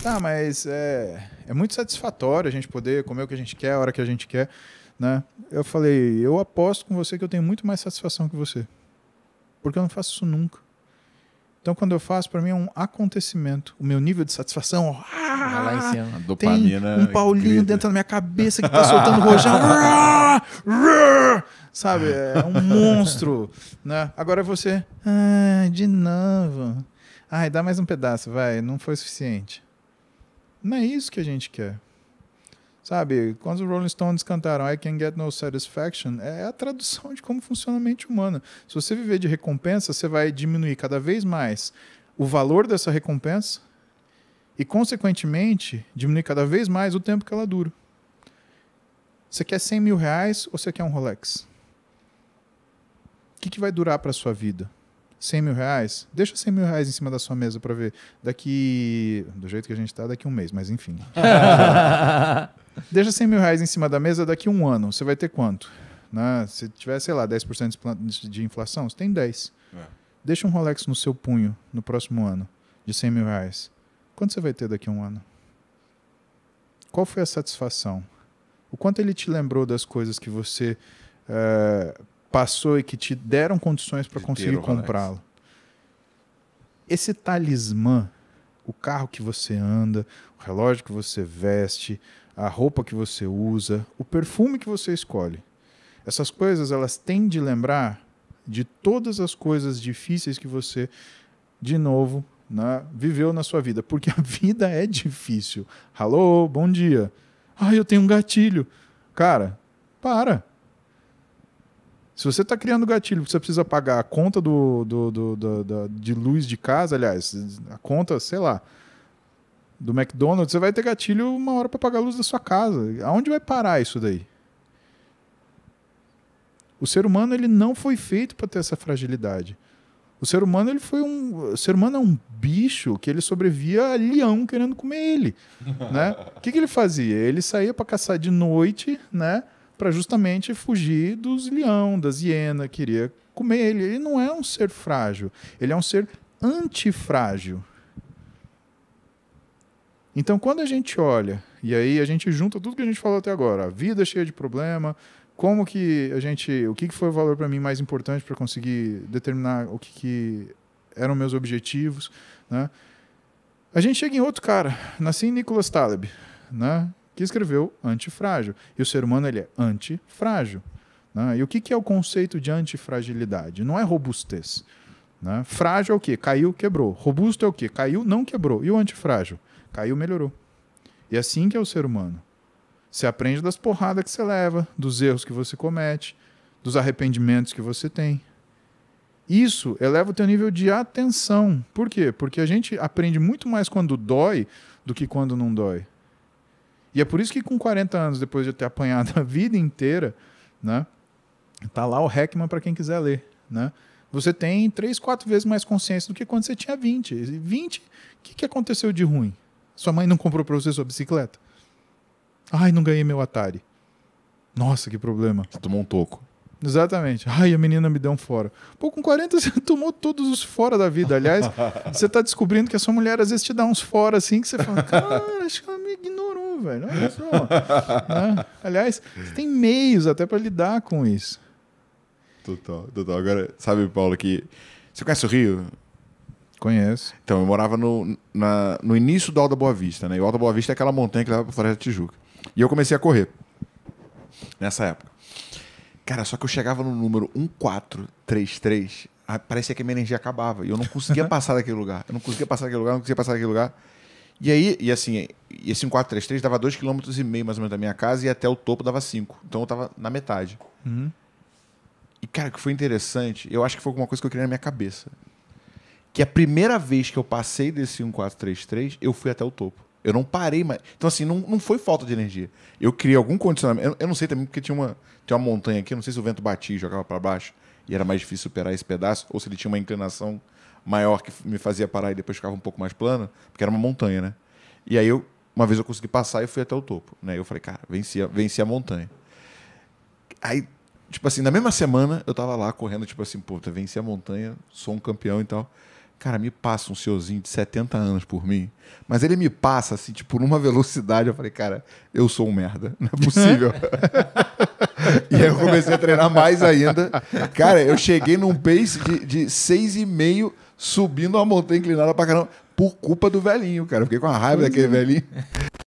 tá, mas é, é muito satisfatório a gente poder comer o que a gente quer, a hora que a gente quer, né? Eu falei, eu aposto com você que eu tenho muito mais satisfação que você. Porque eu não faço isso nunca. Então, quando eu faço, para mim é um acontecimento. O meu nível de satisfação, ó, lá em ah, cima. Dopamina tem um paulinho grita. dentro da minha cabeça que tá soltando rojão. sabe? É um monstro. Né? Agora você, ah, de novo. Ai, dá mais um pedaço, vai. Não foi suficiente. Não é isso que a gente quer. Sabe, quando os Rolling Stones cantaram I Can Get No Satisfaction, é, é a tradução de como funciona a mente humana. Se você viver de recompensa, você vai diminuir cada vez mais o valor dessa recompensa e, consequentemente, diminuir cada vez mais o tempo que ela dura. Você quer 100 mil reais ou você quer um Rolex? O que, que vai durar para sua vida? 100 mil reais, deixa 100 mil reais em cima da sua mesa para ver. Daqui. Do jeito que a gente tá, daqui um mês, mas enfim. deixa 100 mil reais em cima da mesa daqui um ano. Você vai ter quanto? Né? Se tiver, sei lá, 10% de inflação, você tem 10. É. Deixa um Rolex no seu punho no próximo ano, de 100 mil reais. Quanto você vai ter daqui a um ano? Qual foi a satisfação? O quanto ele te lembrou das coisas que você eh, passou e que te deram condições para conseguir comprá-lo. Esse talismã, o carro que você anda, o relógio que você veste, a roupa que você usa, o perfume que você escolhe. Essas coisas elas têm de lembrar de todas as coisas difíceis que você de novo né, viveu na sua vida, porque a vida é difícil. Alô, bom dia. Ah, eu tenho um gatilho. Cara, para se você está criando gatilho, você precisa pagar a conta do, do, do, do de luz de casa, aliás, a conta, sei lá, do McDonald's, você vai ter gatilho uma hora para pagar a luz da sua casa. Aonde vai parar isso daí? O ser humano ele não foi feito para ter essa fragilidade. O ser humano ele foi um, o ser humano é um bicho que ele sobrevia a leão querendo comer ele, né? O que, que ele fazia? Ele saía para caçar de noite, né? para justamente fugir dos leão, das hiena, queria comer ele. Ele não é um ser frágil, ele é um ser antifrágil. Então, quando a gente olha, e aí a gente junta tudo que a gente falou até agora, a vida cheia de problema, como que a gente, o que foi o valor para mim mais importante para conseguir determinar o que, que eram meus objetivos, né? A gente chega em outro cara, nasci em Nicholas Taleb, né? que escreveu Antifrágil. E o ser humano ele é antifrágil. Né? E o que, que é o conceito de antifragilidade? Não é robustez. Né? Frágil é o quê? Caiu, quebrou. Robusto é o quê? Caiu, não quebrou. E o antifrágil? Caiu, melhorou. E é assim que é o ser humano. Você aprende das porradas que você leva, dos erros que você comete, dos arrependimentos que você tem. Isso eleva o teu nível de atenção. Por quê? Porque a gente aprende muito mais quando dói do que quando não dói. E é por isso que com 40 anos, depois de eu ter apanhado a vida inteira, né? Tá lá o Heckman para quem quiser ler, né? Você tem três, quatro vezes mais consciência do que quando você tinha 20. 20, o que, que aconteceu de ruim? Sua mãe não comprou para você sua bicicleta? Ai, não ganhei meu Atari. Nossa, que problema. Você tomou um toco. Exatamente. Ai, a menina me deu um fora. Pô, com 40 você tomou todos os fora da vida. Aliás, você tá descobrindo que a sua mulher às vezes te dá uns fora assim que você fala, cara, acho que ela me velho. Olha só. né? Aliás, você tem meios até para lidar com isso. Total, total. Agora, sabe, Paulo, que. Você conhece o Rio? Conheço. Então, eu morava no, na, no início do Alto da Boa Vista, né? E o Alto da Boa Vista é aquela montanha que leva pra Floresta da Tijuca. E eu comecei a correr nessa época. Cara, só que eu chegava no número 1433, parecia que a minha energia acabava. E eu não conseguia passar daquele lugar. Eu não conseguia passar daquele lugar, não conseguia passar daquele lugar. E aí, e assim, esse 1433 dava 2,5 km mais ou menos da minha casa e até o topo dava 5. Então eu tava na metade. Uhum. E, cara, o que foi interessante, eu acho que foi alguma coisa que eu criei na minha cabeça. Que a primeira vez que eu passei desse 1433, eu fui até o topo. Eu não parei mais. Então, assim, não, não foi falta de energia. Eu criei algum condicionamento. Eu, eu não sei também, porque tinha uma, tinha uma montanha aqui, eu não sei se o vento batia e jogava para baixo, e era mais difícil superar esse pedaço, ou se ele tinha uma inclinação maior que me fazia parar e depois ficava um pouco mais plana, porque era uma montanha, né? E aí eu, uma vez eu consegui passar e fui até o topo, né? Eu falei, cara, venci a, venci a montanha. Aí, tipo assim, na mesma semana eu tava lá correndo, tipo assim, puta, venci a montanha, sou um campeão e tal. Cara, me passa um senhorzinho de 70 anos por mim, mas ele me passa, assim, tipo, numa velocidade. Eu falei, cara, eu sou um merda, não é possível. e aí eu comecei a treinar mais ainda. Cara, eu cheguei num pace de, de 6,5 subindo uma montanha inclinada pra caramba por culpa do velhinho, cara. Eu fiquei com a raiva pois daquele é. velhinho.